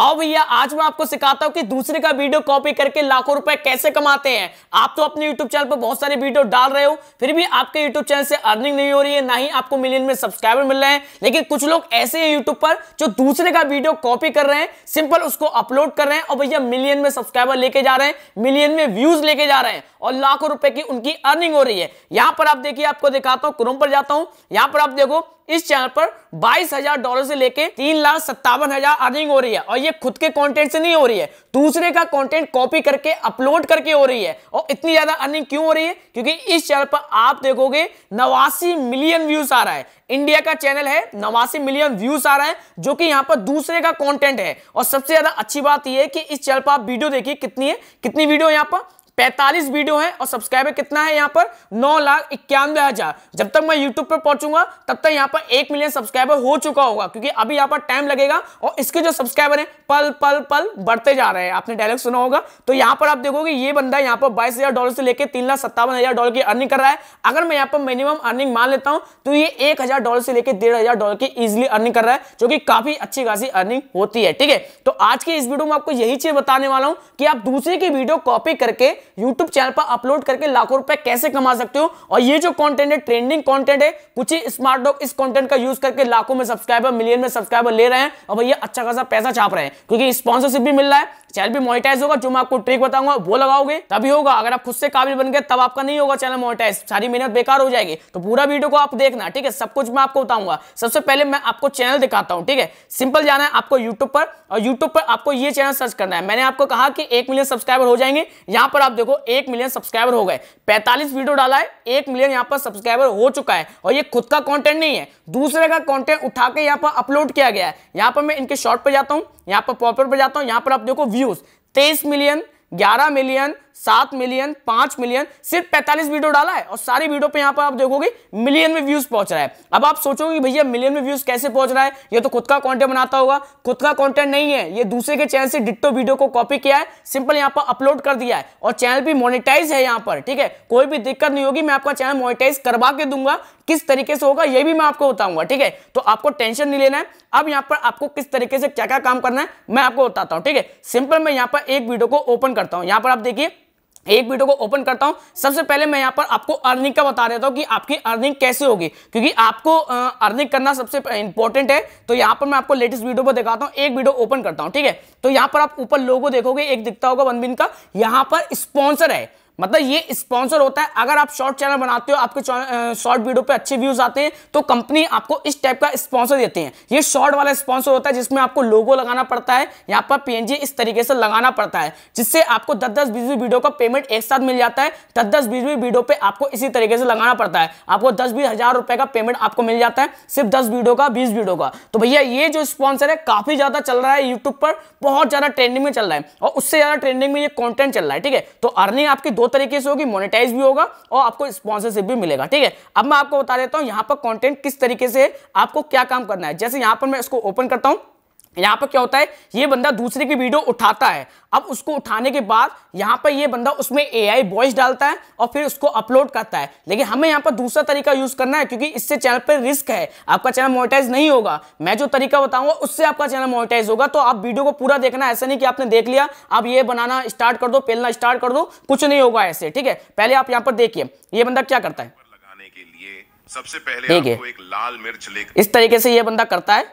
आओ भैया आज मैं आपको सिखाता हूँ कि दूसरे का वीडियो कॉपी करके लाखों रुपए कैसे कमाते हैं आप तो अपने यूट्यूब चैनल पर बहुत सारे वीडियो डाल रहे हो फिर भी आपके यूट्यूब चैनल से अर्निंग नहीं हो रही है ना ही आपको मिलियन में सब्सक्राइबर मिल रहे हैं लेकिन कुछ लोग ऐसे हैं यूट्यूब पर जो दूसरे का वीडियो कॉपी कर रहे हैं सिंपल उसको अपलोड कर रहे हैं और भैया मिलियन में सब्सक्राइबर लेके जा रहे हैं मिलियन में व्यूज लेके जा रहे हैं और लाखों रुपए की उनकी अर्निंग हो रही है यहां पर आप देखिए आपको दिखाता हूँ क्रोम पर जाता हूं यहाँ पर आप देखो इस चैनल पर बाईस हजार डॉलर से लेके तीन लाख सत्तावन हजार अर्निंग हो रही है और ये खुद के कंटेंट से नहीं हो रही है दूसरे का कंटेंट कॉपी करके अपलोड करके हो रही है और इतनी ज्यादा अर्निंग क्यों हो रही है क्योंकि इस चैनल पर आप देखोगे नवासी मिलियन व्यूज आ रहा है इंडिया का चैनल है नवासी मिलियन व्यूज आ रहा है जो कि यहाँ पर दूसरे का कॉन्टेंट है और सबसे ज्यादा अच्छी बात यह है कि इस चैनल पर आप वीडियो देखिए कितनी है कितनी वीडियो यहाँ पर 45 वीडियो है और सब्सक्राइबर कितना है यहाँ पर नौ लाख इक्यानवे हजार जब तक मैं यूट्यूब पर पहुंचूंगा तब तक यहाँ पर एक मिलियन सब्सक्राइबर हो चुका होगा क्योंकि अभी यहाँ पर टाइम लगेगा और इसके जो सब्सक्राइबर है पल पल पल बढ़ते जा रहे हैं आपने डायलॉग सुना होगा तो यहाँ पर आप देखोगे ये बंदा यहाँ पर बाईस डॉलर से लेकर तीन लाख सत्तावन हजार डॉलर की अर्निंग कर रहा है अगर मैं यहाँ पर मिनिमम अर्निंग मान लेता हूँ तो ये एक हजार डॉलर से लेकर डेढ़ हजार डॉलर की इजिली अर्निंग कर रहा है जो कि काफी अच्छी खासी अर्निंग होती है ठीक है तो आज के इस वीडियो में आपको यही चीज बताने वाला हूँ कि आप दूसरे की वीडियो कॉपी करके यूट्यूब चैनल पर अपलोड करके लाखों रुपए कैसे कमा सकते हो और ये जो कॉन्टेंट है ट्रेंडिंग कॉन्टेंट है कुछ ही स्मार्ट लोग इस कॉन्टेंट का यूज करके लाखों में सब्सक्राइबर मिलियन में सब्सक्राइबर ले रहे हैं और भैया अच्छा खासा पैसा छाप रहे हैं क्योंकि स्पॉन्सरशिप भी मिल रहा है चैनल भी मोनिटाइज होगा जो मैं आपको ट्रिक बताऊंगा वो लगाओगे तभी होगा अगर आप खुद से काबिल बन गए तब आपका नहीं होगा चैनल मोनिटाइज सारी मेहनत बेकार हो जाएगी तो पूरा वीडियो को आप देखना ठीक है सब कुछ मैं आपको बताऊंगा सबसे पहले मैं आपको चैनल दिखाता हूं ठीक है सिंपल जाना है आपको यूट्यूब पर और यूट्यूब पर आपको ये चैनल सर्च करना है मैंने आपको कहा कि एक मिलियन सब्सक्राइबर हो जाएंगे यहां पर आप देखो एक मिलियन सब्सक्राइबर हो गए पैंतालीस वीडियो डाला है एक मिलियन यहाँ पर सब्सक्राइबर हो चुका है और ये खुद का कॉन्टेंट नहीं है दूसरे का कॉन्टेंट उठा के यहाँ पर अपलोड किया गया है यहाँ पर मैं इनके शॉर्ट पर जाता हूँ यहाँ पर पॉपर पर जाता हूँ यहाँ पर आप देखो व्यूज तेईस मिलियन ग्यारह मिलियन सात मिलियन पांच मिलियन सिर्फ पैंतालीस वीडियो डाला है और सारी वीडियो पे यहाँ पर आप देखोगे मिलियन में व्यूज पहुंच रहा है अब आप सोचोगे भैया मिलियन में व्यूज कैसे पहुंच रहा है ये तो खुद का कॉन्टेंट बनाता होगा खुद का कॉन्टेंट नहीं है ये दूसरे के चैनल से डिट्टो वीडियो को कॉपी किया है सिंपल यहाँ पर अपलोड कर दिया है और चैनल भी मोनिटाइज है यहाँ पर ठीक है कोई भी दिक्कत नहीं होगी मैं आपका चैनल मोनिटाइज करवा के दूंगा किस तरीके से होगा ये भी मैं आपको बताऊंगा ठीक है तो आपको टेंशन नहीं लेना है अब यहाँ पर आपको किस तरीके से क्या क्या काम करना है मैं आपको बताता हूँ ठीक है सिंपल मैं यहाँ पर एक वीडियो को ओपन करता हूँ यहाँ पर आप देखिए एक वीडियो को ओपन करता हूं सबसे पहले मैं यहां पर आपको अर्निंग का बता देता हूं कि आपकी अर्निंग कैसे होगी क्योंकि आपको अर्निंग करना सबसे इंपॉर्टेंट है तो यहां पर मैं आपको लेटेस्ट वीडियो पर दिखाता हूं एक वीडियो ओपन करता हूं ठीक है तो यहां पर आप ऊपर लोगो देखोगे एक दिखता होगा वन बिन का यहां पर स्पॉन्सर है मतलब ये स्पॉन्सर होता है अगर आप शॉर्ट चैनल बनाते हो आपके शॉर्ट वीडियो पे अच्छे व्यूज आते हैं तो कंपनी आपको इस टाइप का स्पॉन्सर देते हैं ये शॉर्ट वाला स्पॉन्सर होता है जिसमें आपको लोगो लगाना पड़ता है यहाँ पर पीएनजी इस तरीके से लगाना पड़ता है जिससे आपको दस दस बीस वीडियो का पेमेंट एक साथ मिल जाता है दस दस बीस वीडियो पे आपको इसी तरीके से लगाना पड़ता है आपको दस बीस हजार रुपए का पेमेंट आपको मिल जाता है सिर्फ दस वीडियो का बीस वीडियो का तो भैया ये जो स्पॉन्सर है काफी ज्यादा चल रहा है यूट्यूब पर बहुत ज्यादा ट्रेंडिंग में चल रहा है और उससे ज्यादा ट्रेंडिंग में ये कॉन्टेंट चल रहा है ठीक है तो अर्निंग आपकी दो दो तरीके से होगी मोनिटाइज भी होगा और आपको स्पॉन्सरशिप भी मिलेगा ठीक है अब मैं आपको बता देता हूं यहां पर कॉन्टेंट किस तरीके से आपको क्या काम करना है जैसे यहां पर मैं इसको ओपन करता हूं यहाँ पर क्या होता है ये बंदा दूसरे की वीडियो उठाता है अब उसको उठाने के बाद यहाँ पर ये बंदा उसमें ए आई वॉइस डालता है और फिर उसको अपलोड करता है लेकिन हमें यहाँ पर दूसरा तरीका यूज़ करना है क्योंकि इससे चैनल पर रिस्क है आपका चैनल मोनिटाइज नहीं होगा मैं जो तरीका बताऊंगा उससे आपका चैनल मोनिटाइज होगा तो आप वीडियो को पूरा देखना ऐसा नहीं कि आपने देख लिया आप ये बनाना स्टार्ट कर दो पेलना स्टार्ट कर दो कुछ नहीं होगा ऐसे ठीक है पहले आप यहाँ पर देखिए ये बंदा क्या करता है सबसे पहले आपको एक लाल मिर्च लेकर इस तरीके से ये बंदा करता है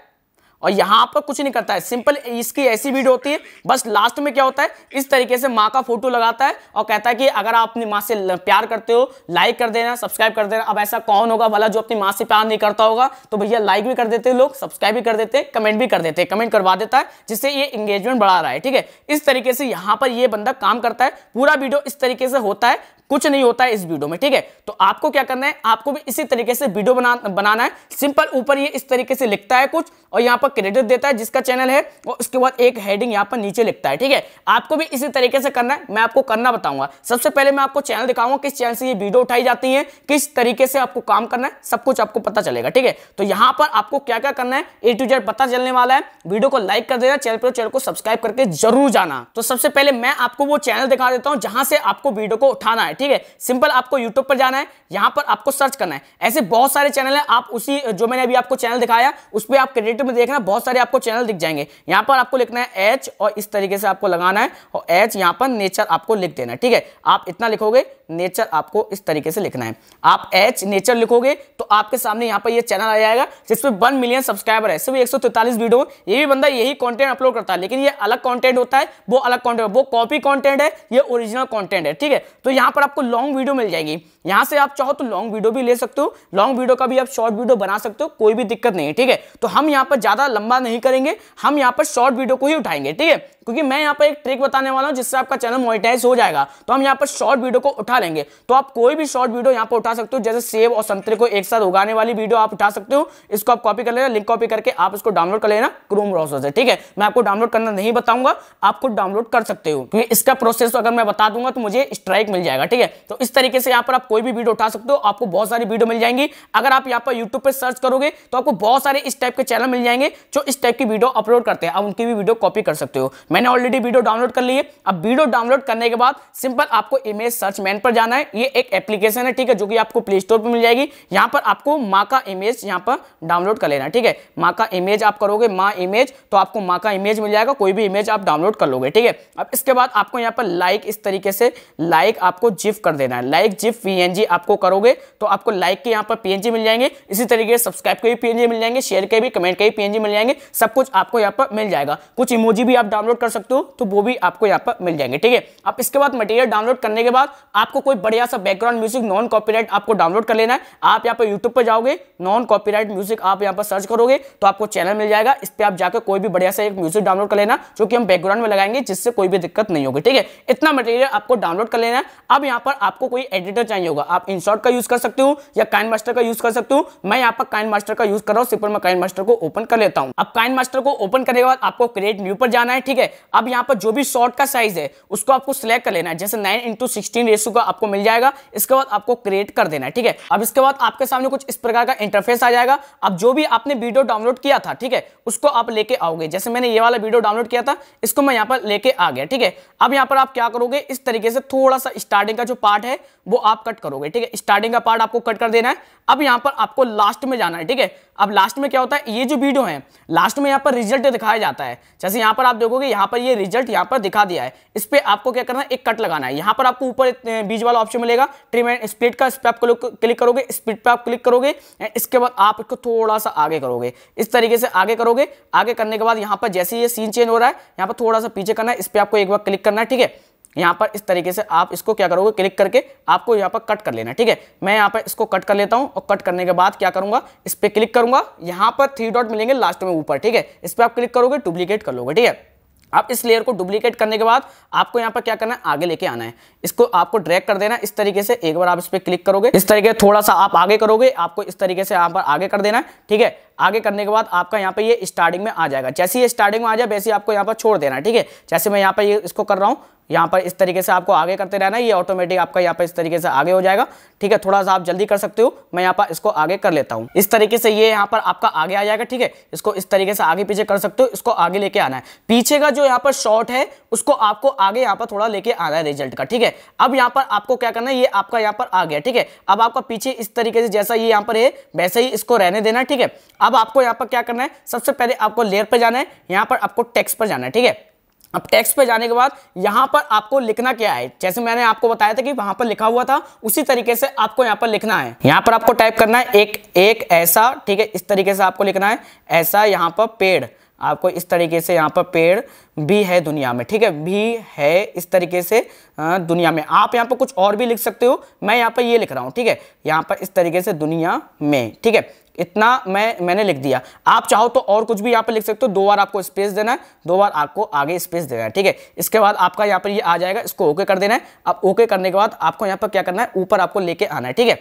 और यहाँ पर कुछ नहीं करता है सिंपल इसकी ऐसी वीडियो होती है बस लास्ट में क्या होता है इस तरीके से माँ का फोटो लगाता है और कहता है कि अगर आप अपनी माँ से प्यार करते हो लाइक कर देना सब्सक्राइब कर देना अब ऐसा कौन होगा भला जो अपनी माँ से प्यार नहीं करता होगा तो भैया लाइक भी कर देते हैं लोग सब्सक्राइब भी कर देते हैं कमेंट भी कर देते हैं कमेंट करवा देता है जिससे ये इंगेजमेंट बढ़ा रहा है ठीक है इस तरीके से यहाँ पर ये बंदा काम करता है पूरा वीडियो इस तरीके से होता है कुछ नहीं होता है इस वीडियो में ठीक है तो आपको क्या करना है आपको भी इसी तरीके से वीडियो बना बनाना है सिंपल ऊपर ये इस तरीके से लिखता है कुछ और यहाँ पर क्रेडिट देता है जिसका चैनल है और उसके बाद एक हेडिंग यहाँ पर नीचे लिखता है ठीक है आपको भी इसी तरीके से करना है मैं आपको करना बताऊंगा सबसे पहले मैं आपको चैनल दिखाऊंगा किस चैनल से ये वीडियो उठाई जाती है किस तरीके से आपको काम करना है सब कुछ आपको पता चलेगा ठीक है तो यहाँ पर आपको क्या क्या करना है ए टू जेड पता चलने वाला है वीडियो को लाइक कर देना चैनल पर चैनल को सब्सक्राइब करके जरूर जाना तो सबसे पहले मैं आपको वो चैनल दिखा देता हूँ जहां से आपको वीडियो को उठाना है ठीक है सिंपल आपको यूट्यूब पर जाना है यहाँ पर आपको सर्च करना है ऐसे बहुत सारे चैनल है आप उसी जो मैंने अभी आपको चैनल दिखाया उस पर आप क्रेडिट में देखना बहुत सारे आपको चैनल दिख जाएंगे यहाँ पर आपको लिखना है एच और इस तरीके से आपको लगाना है और एच यहाँ पर नेचर आपको लिख देना है ठीक है आप इतना लिखोगे नेचर आपको इस तरीके से लिखना है आप एच नेचर लिखोगे तो आपके सामने यहाँ पर ये चैनल आ जाएगा जिसपे वन मिलियन सब्सक्राइबर है सिर्फ एक वीडियो ये भी बंदा यही कॉन्टेंट अपलोड करता है लेकिन ये अलग कॉन्टेंट होता है वो अलग कॉन्टेंट वो कॉपी कॉन्टेंट है ये ओरिजिनल कॉन्टेंट है ठीक है तो यहाँ पर आपको लॉन्ग वीडियो मिल जाएगी यहाँ से आप चाहो तो लॉन्ग वीडियो भी ले सकते हो लॉन्ग वीडियो का भी आप शॉर्ट वीडियो बना सकते हो कोई भी दिक्कत नहीं है ठीक है तो हम यहाँ पर ज्यादा लंबा नहीं करेंगे हम यहाँ पर शॉर्ट वीडियो को ही उठाएंगे ठीक है क्योंकि मैं यहाँ पर एक ट्रिक बताने वाला हूँ जिससे आपका चैनल मोनिटाइज हो जाएगा तो हम यहाँ पर शॉर्ट वीडियो को उठा लेंगे तो आप कोई भी शॉर्ट वीडियो यहाँ पर उठा सकते हो जैसे सेब और संतरे को एक साथ उगाने वाली वीडियो आप उठा सकते हो इसको आप कॉपी कर लेना लिंक कॉपी करके आप इसको डाउनलोड कर लेना क्रोम ब्राउजर से ठीक है मैं आपको डाउनलोड करना नहीं बताऊंगा आप खुद डाउनलोड कर सकते हो क्योंकि इसका प्रोसेस अगर मैं बता दूंगा तो मुझे स्ट्राइक मिल जाएगा ठीक है तो इस तरीके से यहाँ पर आप कोई भी वीडियो उठा सकते हो आपको बहुत सारी वीडियो मिल जाएंगी अगर आप यहाँ पर यूट्यूब पर सर्च करोगे तो आपको बहुत सारे इस टाइप के चैनल मिल जाएंगे जो इस टाइप की वीडियो अपलोड करते हैं आप उनकी भी वीडियो कॉपी कर सकते हो मैंने ऑलरेडी वीडियो डाउनलोड कर ली है अब वीडियो डाउनलोड करने के बाद सिंपल आपको इमेज सर्च मैन पर जाना है ये एक एप्लीकेशन है ठीक है जो कि आपको प्ले स्टोर पर मिल जाएगी यहाँ पर आपको माँ का इमेज यहाँ पर डाउनलोड कर लेना ठीक है माँ का इमेज आप करोगे माँ इमेज तो आपको माँ का इमेज मिल जाएगा कोई भी इमेज आप डाउनलोड कर लोगे ठीक है अब इसके बाद आपको यहाँ पर लाइक इस तरीके से लाइक आपको जिफ कर देना है लाइक जिफ पी आपको करोगे तो आपको लाइक के यहाँ पर पी मिल जाएंगे इसी तरीके से सब्सक्राइब के भी पी मिल जाएंगे शेयर के भी कमेंट के भी पी मिल मिल जाएंगे सब कुछ आपको यहाँ पर मिल जाएगा कुछ इमोजी भी आप डाउनलोड कर सकते हो तो वो भी आपको यहाँ पर मिल जाएंगे ठीक है अब इसके बाद मटेरियल डाउनलोड करने के बाद आपको कोई बढ़िया सा बैकग्राउंड म्यूजिक नॉन कॉपीराइट आपको डाउनलोड कर लेना है आप यहाँ पर यूट्यूब पर जाओगे नॉन कॉपीराइट म्यूजिक आप यहाँ पर सर्च करोगे तो आपको चैनल मिल जाएगा इस पर आप जाकर कोई भी बढ़िया सा एक म्यूजिक डाउनलोड कर लेना जो कि हम बैकग्राउंड में लगाएंगे जिससे कोई भी दिक्कत नहीं होगी ठीक है इतना मटेरियल आपको डाउनलोड कर लेना है अब यहाँ पर आपको कोई एडिटर चाहिए होगा आप इंसॉर्ट का यूज कर सकते हो या काइन मास्टर का यूज कर सकते हो मैं यहाँ पर काइन मास्टर का यूज कर रहा हूँ सिंपल मैं काइन मास्टर को ओपन कर लेता देता हूं अब काइन मास्टर को ओपन करने के बाद आपको क्रिएट न्यू पर जाना है ठीक है अब यहाँ पर जो भी शॉर्ट का साइज है उसको आपको सिलेक्ट कर लेना है जैसे नाइन इंटू सिक्सटीन रेसो का आपको मिल जाएगा इसके बाद आपको क्रिएट कर देना है ठीक है अब इसके बाद आपके सामने कुछ इस प्रकार का इंटरफेस आ जाएगा अब जो भी आपने वीडियो डाउनलोड किया था ठीक है उसको आप लेके आओगे जैसे मैंने ये वाला वीडियो डाउनलोड किया था इसको मैं यहाँ पर लेके आ गया ठीक है अब यहाँ पर आप क्या करोगे इस तरीके से थोड़ा सा स्टार्टिंग का जो पार्ट है वो आप कट करोगे ठीक है स्टार्टिंग का पार्ट आपको कट कर देना है अब यहाँ पर आपको लास्ट में जाना है ठीक है अब लास्ट में क्या होता है ये जो वीडियो है लास्ट में यहाँ पर रिजल्ट दिखाया जाता है जैसे यहाँ पर आप देखोगे यहाँ पर ये रिजल्ट यहाँ पर दिखा दिया है इस पर आपको क्या करना है एक कट लगाना है यहाँ पर आपको ऊपर बीज वाला ऑप्शन मिलेगा ट्रिम एंड स्प्लिट का इस पर आप क्लिक करोगे स्प्लिट पर आप क्लिक करोगे इसके बाद आप इसको थोड़ा सा आगे करोगे इस तरीके से आगे करोगे आगे करने के बाद यहाँ पर जैसे ये सीन चेंज हो रहा है यहाँ पर थोड़ा सा पीछे करना है इस पर आपको एक बार क्लिक करना है ठीक है यहाँ पर इस तरीके से आप इसको क्या करोगे क्लिक करके आपको यहाँ पर कट कर लेना ठीक है मैं यहाँ पर इसको कट कर लेता हूँ और कट करने के बाद क्या करूँगा इस पर क्लिक करूँगा यहाँ पर थ्री डॉट मिलेंगे लास्ट में ऊपर ठीक है इस पर आप क्लिक करोगे डुप्लीकेट कर लोगे ठीक है आप इस लेयर को डुप्लीकेट करने के बाद आपको यहाँ पर क्या करना है आगे लेके आना है इसको आपको ड्रैग कर देना इस तरीके से एक बार आप इस पर क्लिक करोगे इस तरीके थोड़ा सा आप आगे करोगे आपको इस तरीके से यहाँ पर आगे कर देना है ठीक है आगे करने के बाद आपका यहाँ पे ये स्टार्टिंग में आ जाएगा जैसे ये स्टार्टिंग में आ जाए वैसे आपको यहाँ पर छोड़ देना ठीक है जैसे मैं यहाँ पर ये इसको कर रहा हूँ यहाँ पर इस तरीके से आपको आगे करते रहना ये ऑटोमेटिक आपका यहाँ पर इस तरीके से आगे हो जाएगा ठीक है थोड़ा सा आप जल्दी कर सकते हो मैं यहाँ पर इसको आगे कर लेता हूँ इस तरीके से ये यहाँ पर आपका आगे आ जाएगा ठीक है इसको इस तरीके से आगे पीछे कर सकते हो इसको आगे लेके आना है पीछे का जो यहाँ पर शॉर्ट है उसको आपको आगे यहाँ पर थोड़ा लेके आना है रिजल्ट का ठीक है अब यहाँ पर आपको क्या करना है ये आपका यहाँ पर आ गया ठीक है अब आपका पीछे इस तरीके से जैसा ये यहाँ पर है वैसे ही इसको रहने देना ठीक है अब अब आपको यहाँ पर क्या करना है सबसे पहले आपको लेयर पर जाना है यहाँ पर आपको टेक्स्ट पर जाना है ठीक है अब टेक्स्ट पे जाने के बाद यहाँ पर आपको लिखना क्या है जैसे मैंने आपको बताया था कि वहां पर लिखा हुआ था उसी तरीके से आपको यहाँ पर लिखना है यहाँ पर आपको टाइप करना है एक एक ऐसा ठीक है इस तरीके से आपको लिखना है ऐसा यहाँ पर पेड़ आपको इस तरीके से यहाँ पर पेड़ भी है दुनिया में ठीक है भी है इस तरीके से दुनिया में आप यहाँ पर कुछ और भी लिख सकते हो मैं यहाँ पर ये लिख रहा हूँ ठीक है यहाँ पर इस तरीके से दुनिया में ठीक है इतना मैं मैंने लिख दिया आप चाहो तो और कुछ भी यहाँ पर लिख सकते हो दो बार आपको स्पेस देना है दो बार आपको आगे स्पेस देना है ठीक है इसके बाद आपका यहाँ पर ये यह आ जाएगा इसको ओके कर देना है अब ओके करने के बाद आपको यहाँ पर क्या करना है ऊपर आपको लेके आना है ठीक है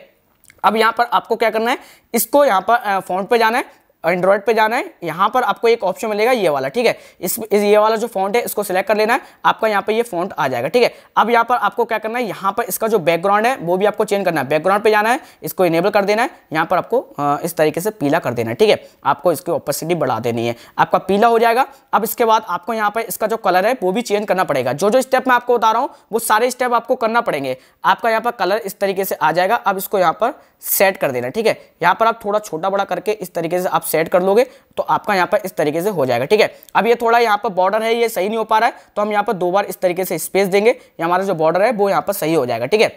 अब यहाँ पर आपको क्या करना है इसको यहाँ पर फोन पे जाना है एंड्रॉइड पे जाना है यहाँ पर आपको एक ऑप्शन मिलेगा ये वाला ठीक है इस, इस ये वाला जो फॉन्ट है इसको सिलेक्ट कर लेना है आपका यहाँ पर ये फॉन्ट आ जाएगा ठीक है अब यहाँ पर आपको क्या करना है यहाँ पर इसका जो बैकग्राउंड है वो भी आपको चेंज करना है बैकग्राउंड पे जाना है इसको इनेबल कर देना है यहाँ पर आपको इस तरीके से पीला कर देना है ठीक है आपको इसकी ओपेसिटी बढ़ा देनी है आपका पीला हो जाएगा अब इसके बाद आपको यहाँ पर इसका जो कलर है वो भी चेंज करना पड़ेगा जो जो स्टेप मैं आपको बता रहा हूँ वो सारे स्टेप आपको करना पड़ेंगे आपका यहाँ पर कलर इस तरीके से आ जाएगा अब इसको यहाँ पर सेट कर देना ठीक है यहाँ पर आप थोड़ा छोटा बड़ा करके इस तरीके से आप सेट कर लोगे तो आपका यहाँ पर इस तरीके से हो जाएगा ठीक है अब ये थोड़ा यहाँ पर बॉर्डर है ये सही नहीं हो पा रहा है तो हम यहाँ पर दो बार इस तरीके से स्पेस देंगे हमारा जो बॉर्डर है वो यहाँ पर सही हो जाएगा ठीक है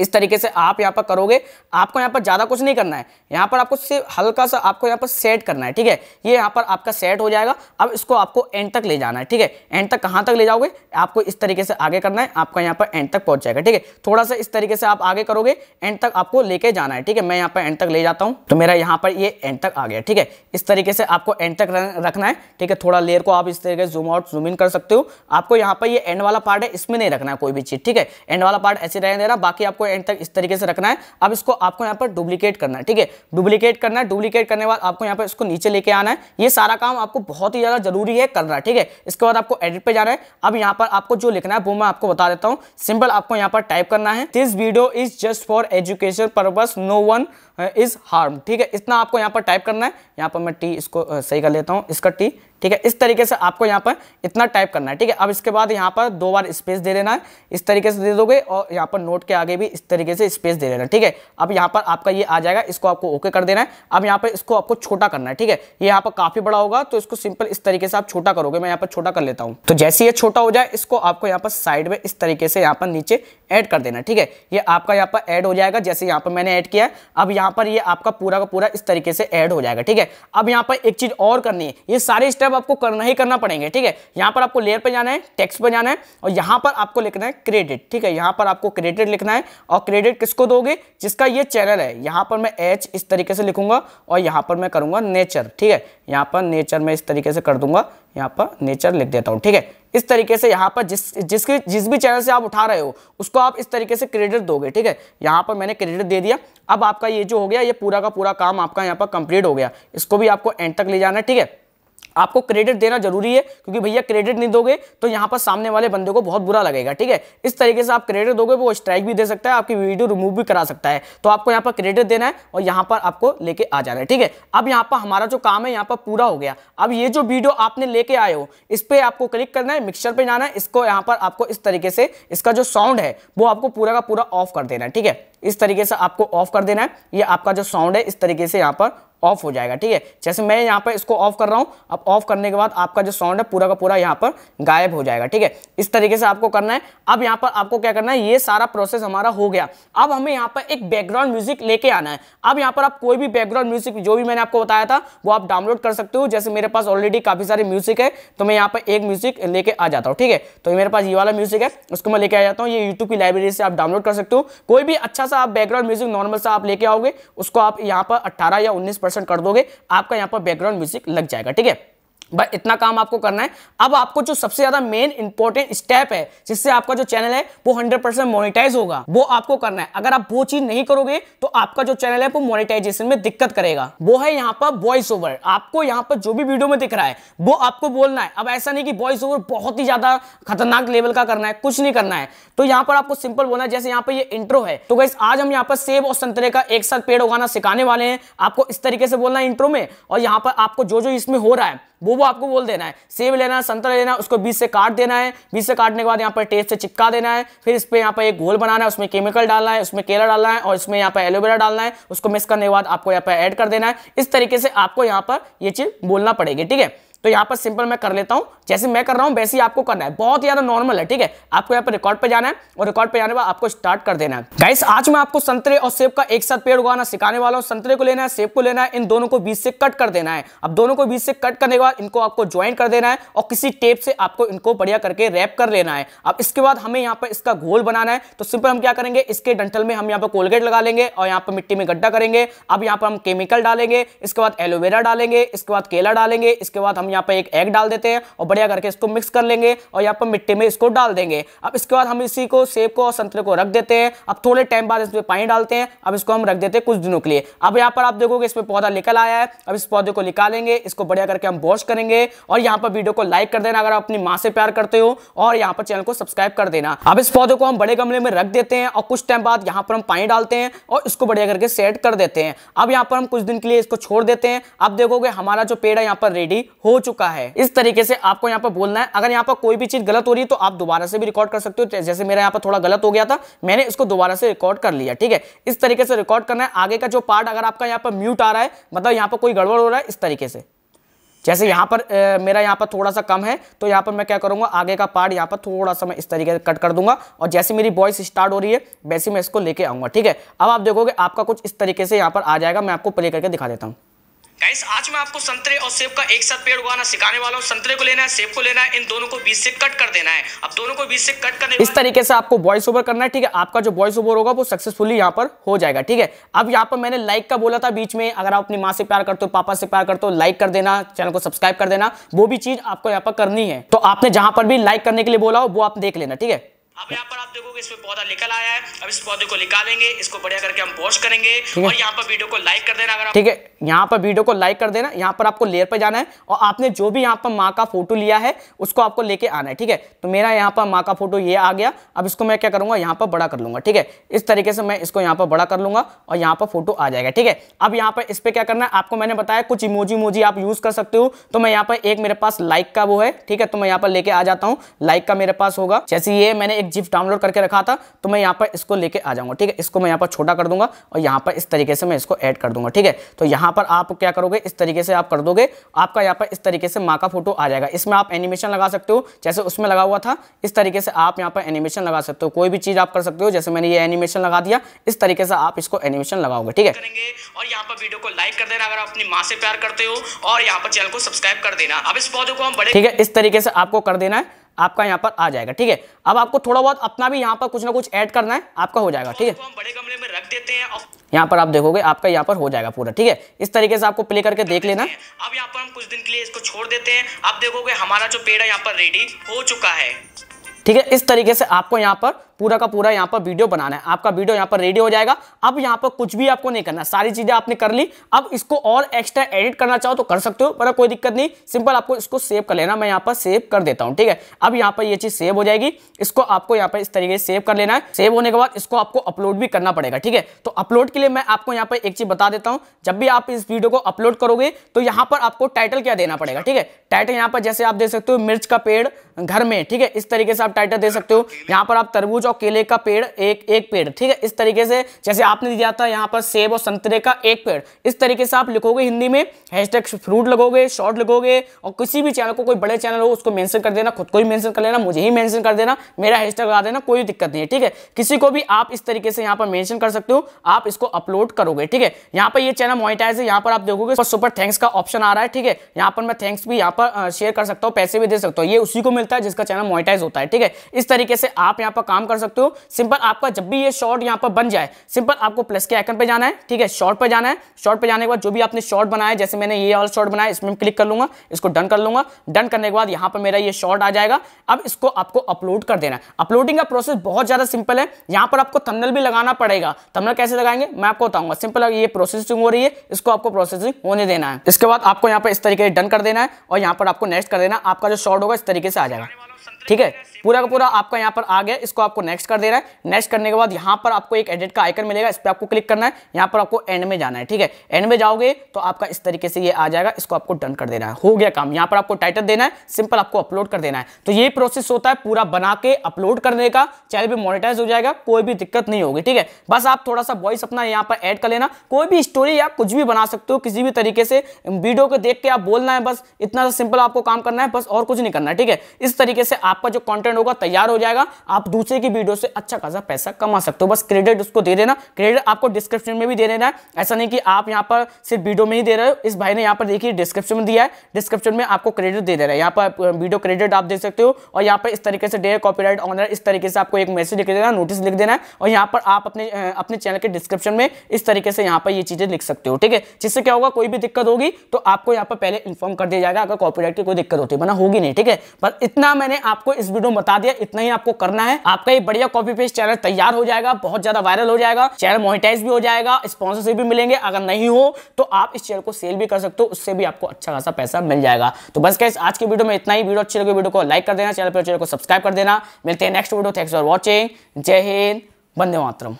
इस तरीके से आप यहाँ पर करोगे आपको यहाँ पर ज़्यादा कुछ नहीं करना है यहाँ पर आपको सिर्फ हल्का सा आपको यहाँ पर सेट करना है ठीक है ये यहाँ पर आपका सेट हो जाएगा अब इसको आपको एंड तक ले जाना है ठीक है एंड तक कहाँ तक ले जाओगे आपको इस तरीके से आगे करना है आपका यहाँ पर एंड तक पहुँच जाएगा ठीक है थोड़ा सा इस तरीके से आप आगे करोगे एंड तक आपको लेके जाना है ठीक है मैं यहाँ पर एंड तक ले जाता हूँ तो मेरा यहाँ पर ये एंड तक आ गया ठीक है इस तरीके से आपको एंड तक रखना है ठीक है थोड़ा लेयर को आप इस तरीके से जूम आउट जूम इन कर सकते हो आपको यहाँ पर ये एंड वाला पार्ट है इसमें नहीं रखना है कोई भी चीज़ ठीक है एंड वाला पार्ट ऐसे रहने देना बाकी आपको एंड तक इस तरीके से रखना है अब इसको आपको यहाँ पर डुप्लीकेट करना है ठीक है डुप्लीकेट करना है डुप्लीकेट करने के बाद आपको यहाँ पर इसको नीचे लेके आना है ये सारा काम आपको बहुत ही ज़्यादा जरूरी है करना ठीक है इसके बाद आपको एडिट पर जाना है अब यहाँ पर आपको जो लिखना है वो मैं आपको बता देता हूँ सिंपल आपको यहाँ पर टाइप करना है this video is just for education purpose no one is harm ठीक है इतना आपको यहाँ पर टाइप करना है यहाँ पर मैं टी इसको uh, सही कर लेता हूँ इसका टी ठीक है इस तरीके से आपको यहाँ पर इतना टाइप करना है ठीक है अब इसके बाद यहाँ पर दो बार स्पेस दे देना है इस तरीके से दे दोगे और यहाँ पर नोट के आगे भी इस तरीके से स्पेस दे देना ठीक है अब यहाँ पर आपका ये आ जाएगा इसको आपको ओके कर देना है अब यहाँ पर इसको आपको छोटा करना है ठीक है ये यहाँ पर काफ़ी बड़ा होगा तो इसको सिंपल इस तरीके से आप छोटा करोगे मैं यहाँ पर छोटा कर लेता हूँ तो जैसे ये छोटा हो जाए इसको आपको यहाँ पर साइड में इस तरीके से यहाँ पर नीचे ऐड कर देना ठीक है ये आपका यहाँ पर ऐड हो जाएगा जैसे यहाँ पर मैंने ऐड किया अब यहाँ पर ये आपका पूरा का पूरा इस तरीके से ऐड हो जाएगा ठीक है अब यहाँ पर एक चीज़ और करनी है ये सारे स्टेप अब आपको करना ही करना पड़ेंगे ठीक है यहां पर आपको लेयर पे जाना है टेक्स्ट पे जाना है और यहां पर आपको लिखना है क्रेडिट ठीक है यहां पर आपको क्रेडिट लिखना है और क्रेडिट किसको दोगे जिसका ये चैनल है यहां पर मैं एच इस तरीके से लिखूंगा और यहां पर मैं करूंगा नेचर ठीक है यहां पर नेचर मैं इस तरीके से कर दूंगा यहां पर नेचर लिख देता हूं ठीक है इस तरीके से यहां पर जिस जिसके जिस भी चैनल से आप उठा रहे हो उसको आप इस तरीके से क्रेडिट दोगे ठीक है यहां पर मैंने क्रेडिट दे दिया अब आपका ये जो हो गया ये पूरा का पूरा काम आपका यहां पर कंप्लीट हो गया इसको भी आपको एंड तक ले जाना है ठीक है आपको क्रेडिट देना जरूरी है क्योंकि भैया क्रेडिट नहीं दोगे तो यहाँ पर सामने वाले बंदे को बहुत बुरा लगेगा ठीक है इस तरीके से आप क्रेडिट दोगे वो स्ट्राइक भी दे सकता है आपकी वीडियो रिमूव भी करा सकता है तो आपको यहाँ पर क्रेडिट देना है और यहाँ पर आपको लेके आ जाना है ठीक है अब यहाँ पर हमारा जो काम है यहाँ पर पूरा हो गया अब ये जो वीडियो आपने लेके आए हो इस पर आपको क्लिक करना है मिक्सचर पर जाना है इसको यहाँ पर आपको इस तरीके से इसका जो साउंड है वो आपको पूरा का पूरा ऑफ कर देना है ठीक है इस तरीके से आपको ऑफ कर देना है ये आपका जो साउंड है इस तरीके से यहाँ पर ऑफ हो जाएगा ठीक है जैसे मैं यहाँ पर इसको ऑफ कर रहा हूँ अब ऑफ करने के बाद आपका जो साउंड है पूरा का पूरा यहाँ पर गायब हो जाएगा ठीक है इस तरीके से आपको करना है अब यहाँ पर आपको क्या करना है ये सारा प्रोसेस हमारा हो गया अब हमें यहाँ पर एक बैकग्राउंड म्यूजिक लेके आना है अब यहाँ पर आप कोई भी बैकग्राउंड म्यूजिक जो भी मैंने आपको बताया था वो आप डाउनलोड कर सकते हो जैसे मेरे पास ऑलरेडी काफी सारे म्यूजिक है तो मैं यहाँ पर एक म्यूजिक लेके आ जाता हूँ ठीक है तो मेरे पास ये वाला म्यूजिक है उसको मैं लेके आ जाता हूँ ये यूट्यूब की लाइब्रेरी से आप डाउनलोड कर सकते हो कोई भी अच्छा सा आप बैकग्राउंड म्यूजिक नॉर्मल सा आप लेके आओगे उसको आप यहाँ पर अट्ठारह या उन्नीस परसेंट कर दोगे आपका यहाँ पर बैकग्राउंड म्यूजिक लग जाएगा ठीक है बस इतना काम आपको करना है अब आपको जो सबसे ज्यादा मेन इंपॉर्टेंट स्टेप है जिससे आपका जो चैनल है वो 100 परसेंट मोनिटाइज होगा वो आपको करना है अगर आप वो चीज नहीं करोगे तो आपका जो चैनल है वो मोनिटाइजेशन में दिक्कत करेगा वो है यहाँ पर वॉइस ओवर आपको यहाँ पर जो भी वीडियो में दिख रहा है वो आपको बोलना है अब ऐसा नहीं कि वॉइस ओवर बहुत ही ज्यादा खतरनाक लेवल का करना है कुछ नहीं करना है तो यहाँ पर आपको सिंपल बोलना है जैसे यहाँ पर ये इंट्रो है तो वैसे आज हम यहाँ पर सेब और संतरे का एक साथ पेड़ उगाना सिखाने वाले हैं आपको इस तरीके से बोलना है इंट्रो में और यहाँ पर आपको जो जो इसमें हो रहा है वो वो आपको बोल देना है सेब लेना है संतरा लेना उसको बीज से काट देना है बीज से काटने के बाद यहाँ पर टेस्ट से चिपका देना है फिर इस पर यहाँ पर एक घोल बनाना है उसमें केमिकल डालना है उसमें केला डालना है और इसमें यहाँ पर एलोवेरा डालना है उसको मिक्स करने के बाद आपको यहाँ पर ऐड कर देना है इस तरीके से आपको यहाँ पर ये चीज़ बोलना पड़ेगी ठीक है तो यहाँ पर सिंपल मैं कर लेता हूँ जैसे मैं कर रहा हूं वैसे ही आपको करना है बहुत ज़्यादा नॉर्मल है ठीक है आपको यहाँ पर रिकॉर्ड पे जाना है और रिकॉर्ड पे जाने पर आपको स्टार्ट कर देना है गाइस आज मैं आपको संतरे और सेब का एक साथ पेड़ उगाना सिखाने वाला हूँ संतरे को लेना है सेब को लेना है इन दोनों को बीच से कट कर देना है अब दोनों को बीच से कट करने के बाद इनको आपको ज्वाइन कर देना है और किसी टेप से आपको इनको बढ़िया करके रैप कर लेना है अब इसके बाद हमें यहाँ पर इसका घोल बनाना है तो सिंपल हम क्या करेंगे इसके डंठल में हम यहाँ पर कोलगेट लगा लेंगे और यहाँ पर मिट्टी में गड्ढा करेंगे अब यहाँ पर हम केमिकल डालेंगे इसके बाद एलोवेरा डालेंगे इसके बाद केला डालेंगे इसके बाद हम हम यहाँ पर एक एग डाल देते हैं और बढ़िया करके इसको मिक्स कर लेंगे और यहाँ पर मिट्टी में इसको डाल देंगे अब इसके बाद हम इसी को सेब को और संतरे को रख देते हैं अब थोड़े टाइम बाद इसमें पानी डालते हैं अब इसको हम रख देते हैं कुछ दिनों के लिए अब यहाँ पर आप देखोगे इसमें पौधा निकल आया है अब इस पौधे को निकालेंगे इसको बढ़िया करके हम वॉश करेंगे और यहाँ पर वीडियो को लाइक कर देना अगर आप अपनी माँ से प्यार करते हो और यहाँ पर चैनल को सब्सक्राइब कर देना अब इस पौधे को हम बड़े गमले में रख देते हैं और कुछ टाइम बाद यहाँ पर हम पानी डालते हैं और इसको बढ़िया करके सेट कर देते हैं अब यहाँ पर हम कुछ दिन के लिए इसको छोड़ देते हैं अब देखोगे हमारा जो पेड़ है यहाँ पर रेडी हो चुका है इस तरीके से आपको यहाँ पर बोलना है अगर यहाँ पर कोई भी चीज गलत हो रही है तो आप दोबारा से भी रिकॉर्ड कर सकते हो जैसे मेरा यहाँ पर थोड़ा गलत हो गया था मैंने इसको दोबारा से रिकॉर्ड कर लिया ठीक है इस तरीके से रिकॉर्ड करना है आगे का जो पार्ट अगर आपका यहाँ पर म्यूट आ रहा है मतलब यहाँ पर कोई गड़बड़ हो रहा है इस तरीके से जैसे यहाँ पर ए, मेरा यहाँ पर थोड़ा सा कम है तो यहाँ पर मैं क्या करूँगा आगे का पार्ट यहाँ पर थोड़ा सा मैं इस तरीके से कट कर दूंगा और जैसे मेरी वॉइस स्टार्ट हो रही है वैसे मैं इसको लेके आऊँगा ठीक है अब आप देखोगे आपका कुछ इस तरीके से यहाँ पर आ जाएगा मैं आपको प्ले करके दिखा देता हूँ गाइस आज मैं आपको संतरे और सेब का एक साथ पेड़ उगाना सिखाने वाला हूँ संतरे को लेना है सेब को लेना है इन दोनों को बीच से कट कर देना है अब दोनों को बीच से कट करने इस तरीके से आपको वॉइस ओवर करना है ठीक है आपका जो वॉइस ओवर होगा वो सक्सेसफुली यहाँ पर हो जाएगा ठीक है अब यहाँ पर मैंने लाइक का बोला था बीच में अगर आप अपनी माँ से प्यार करते हो पापा से प्यार करते हो लाइक कर देना चैनल को सब्सक्राइब कर देना वो भी चीज आपको यहाँ पर करनी है तो आपने जहां पर भी लाइक करने के लिए बोला हो वो आप देख लेना ठीक है अब यहाँ पर आप देखोगे इसमें पौधा निकल आया है अब इस पौधे को निकालेंगे इसको बढ़िया करके हम वॉश करेंगे और यहाँ पर वीडियो को लाइक कर देना अगर ठीक है यहाँ पर वीडियो को लाइक कर देना यहाँ पर आपको लेयर पर जाना है और आपने जो भी यहाँ पर माँ का फोटो लिया है उसको आपको लेके आना है ठीक है तो मेरा यहाँ पर माँ का फोटो ये आ गया अब इसको मैं क्या करूँगा यहाँ पर बड़ा कर लूँगा ठीक है इस तरीके से मैं इसको यहाँ पर बड़ा कर लूँगा और यहाँ पर फोटो आ जाएगा ठीक है अब यहाँ पर इस पर क्या करना है आपको मैंने बताया कुछ इमोजी इमोजी आप यूज़ कर सकते हो तो मैं यहाँ पर एक मेरे पास लाइक का वो है ठीक है तो मैं यहाँ पर लेके आ जाता हूँ लाइक का मेरे पास होगा जैसे ये मैंने एक जिप डाउनलोड करके रखा था तो मैं यहाँ पर इसको लेके आ जाऊँगा ठीक है इसको मैं यहाँ पर छोटा कर दूंगा और यहाँ पर इस तरीके से मैं इसको ऐड कर दूंगा ठीक है तो यहाँ पर आप क्या करोगे इस तरीके से आप कर दोगे आपका यहाँ पर इस तरीके से माँ का फोटो आ जाएगा इसमें आप एनिमेशन लगा सकते हो जैसे उसमें लगा हुआ था इस तरीके से आप यहाँ पर एनिमेशन लगा सकते हो कोई भी चीज़ आप कर सकते हो जैसे मैंने ये एनिमेशन लगा दिया इस तरीके से आप इसको एनिमेशन लगाओगे ठीक है और यहाँ पर वीडियो को लाइक कर देना अगर आप अपनी माँ से प्यार करते हो और यहाँ पर चैनल को सब्सक्राइब कर देना अब इस पौधे को हम बड़े ठीक है इस तरीके से आपको कर देना है आपका यहाँ पर आ जाएगा ठीक है अब आपको थोड़ा बहुत अपना भी यहाँ पर कुछ ना कुछ ऐड करना है आपका हो जाएगा ठीक है बड़े गमले में रख देते हैं यहाँ पर आप देखोगे आपका यहाँ पर हो जाएगा पूरा ठीक है इस तरीके से आपको प्ले करके देख लेना अब यहाँ पर हम कुछ दिन के लिए इसको छोड़ देते हैं आप देखोगे हमारा जो पेड़ है यहाँ पर रेडी हो चुका है ठीक है इस तरीके से आपको यहाँ पर पूरा का पूरा यहाँ पर वीडियो बनाना है आपका वीडियो यहाँ पर रेडी हो जाएगा अब यहाँ पर कुछ भी आपको नहीं करना सारी चीज़ें आपने कर ली अब इसको और एक्स्ट्रा एडिट करना चाहो तो कर सकते हो पर कोई दिक्कत नहीं सिंपल आपको इसको सेव कर लेना मैं यहाँ पर सेव कर देता हूँ ठीक है अब यहाँ पर ये चीज़ सेव हो जाएगी इसको आपको यहाँ पर इस तरीके से सेव कर लेना है सेव होने के बाद इसको आपको अपलोड भी करना पड़ेगा ठीक है तो अपलोड के लिए मैं आपको यहाँ पर एक चीज़ बता देता हूँ जब भी आप इस वीडियो को अपलोड करोगे तो यहाँ पर आपको टाइटल क्या देना पड़ेगा ठीक है टाइटल यहाँ पर जैसे आप देख सकते हो मिर्च का पेड़ घर में ठीक है इस तरीके से आप टाइटल दे सकते हो यहाँ पर आप तरबूज और केले का पेड़ एक एक पेड़ ठीक है इस तरीके से जैसे आपने दिया था यहाँ पर सेब और संतरे का एक पेड़ इस तरीके से आप लिखोगे हिंदी में हैशटैग फ्रूट लगोगे शॉर्ट लगोगे और किसी भी चैनल को कोई बड़े चैनल हो उसको मेंशन कर देना खुद को ही मेंशन कर लेना मुझे ही मेंशन कर देना मेरा हैशटैग लगा देना कोई दिक्कत नहीं है ठीक है किसी को भी आप इस तरीके से यहाँ पर मैंशन कर सकते हो आप इसको अपलोड करोगे ठीक है यहाँ पर ये चैनल मोनिटाइज है यहाँ पर आप देखोगे सुपर थैंक्स का ऑप्शन आ रहा है ठीक है यहाँ पर मैं थैंक्स भी यहाँ पर शेयर कर सकता हूँ पैसे भी दे सकता हूँ ये उसी को मिलता है जिसका चैनल मोनिटाइज होता है ठीक है इस तरीके से आप यहाँ पर काम कर कर सकते हो सिंपल आपका जब भी ये शॉर्ट यहाँ पर बन जाए सिंपल आपको प्लस के आइकन पे जाना है ठीक है शॉर्ट पे जाना है शॉर्ट पे जाने के बाद जो भी आपने शॉर्ट बनाया जैसे मैंने ये वाला शॉर्ट बनाया इसमें क्लिक कर लूंगा इसको डन कर लूंगा डन करने के बाद यहाँ पर मेरा ये शॉर्ट आ जाएगा अब इसको आपको अपलोड कर देना है अपलोडिंग का प्रोसेस बहुत ज़्यादा सिंपल है यहाँ पर आपको थमनल भी लगाना पड़ेगा थमनल कैसे लगाएंगे मैं आपको बताऊंगा सिंपल ये प्रोसेसिंग हो रही है इसको आपको प्रोसेसिंग होने देना है इसके बाद आपको यहाँ पर इस तरीके से डन कर देना है और यहाँ पर आपको नेक्स्ट कर देना आपका जो शॉर्ट होगा इस तरीके से आ जाएगा ठीक है पूरा का पूरा आपका यहाँ पर आ गया इसको आपको नेक्स्ट कर देना है नेक्स्ट करने के बाद यहाँ पर आपको एक एडिट का आइकन मिलेगा इस पर आपको क्लिक करना है यहाँ पर आपको एंड में जाना है ठीक है एंड में जाओगे तो आपका इस तरीके से ये आ जाएगा इसको आपको डन कर देना है हो गया काम यहाँ पर आपको टाइटल देना है सिंपल आपको अपलोड कर देना है तो ये प्रोसेस होता है पूरा बना के अपलोड करने का चैनल भी मोनिटाइज हो जाएगा कोई भी दिक्कत नहीं होगी ठीक है बस आप थोड़ा सा वॉइस अपना यहाँ पर ऐड कर लेना कोई भी स्टोरी या कुछ भी बना सकते हो किसी भी तरीके से वीडियो को देख के आप बोलना है बस इतना सिंपल आपको काम करना है बस और कुछ नहीं करना है ठीक है इस तरीके से आपका जो कॉन्टेंट ब्रांड होगा तैयार हो जाएगा आप दूसरे की वीडियो से अच्छा खासा पैसा कमा सकते हो बस क्रेडिट उसको दे देना क्रेडिट आपको डिस्क्रिप्शन में भी दे देना है ऐसा नहीं कि आप यहाँ पर सिर्फ वीडियो में ही दे रहे हो इस भाई ने यहाँ पर देखिए डिस्क्रिप्शन में दिया है डिस्क्रिप्शन में आपको क्रेडिट दे देना है यहाँ पर वीडियो क्रेडिट आप दे सकते हो और यहाँ पर इस तरीके से डेयर कॉपीराइट ऑनर इस तरीके से आपको एक मैसेज लिख देना नोटिस लिख देना है और यहाँ पर आप अपने अपने चैनल के डिस्क्रिप्शन में इस तरीके से यहाँ पर ये चीज़ें लिख सकते हो ठीक है जिससे क्या होगा कोई भी दिक्कत होगी तो आपको यहाँ पर पहले इन्फॉर्म कर दिया जाएगा अगर कॉपीराइट की कोई दिक्कत होती है वरना होगी नहीं ठीक है पर इतना मैंने आपको इस वीडियो बता दिया इतना ही आपको करना है आपका ये बढ़िया कॉपी पेस्ट चैनल तैयार हो जाएगा बहुत ज्यादा वायरल हो जाएगा चैनल मोनिटाइज भी हो जाएगा स्पॉन्सरशिप भी मिलेंगे अगर नहीं हो तो आप इस चैनल को सेल भी कर सकते हो उससे भी आपको अच्छा खासा पैसा मिल जाएगा तो बस कैसे आज की वीडियो में इतना ही वीडियो अच्छी लगे वीडियो को लाइक कर देना चैनल पर चैनल को सब्सक्राइब कर देना मिलते हैं next video thanks for watching जय हिंद वंदे मातरम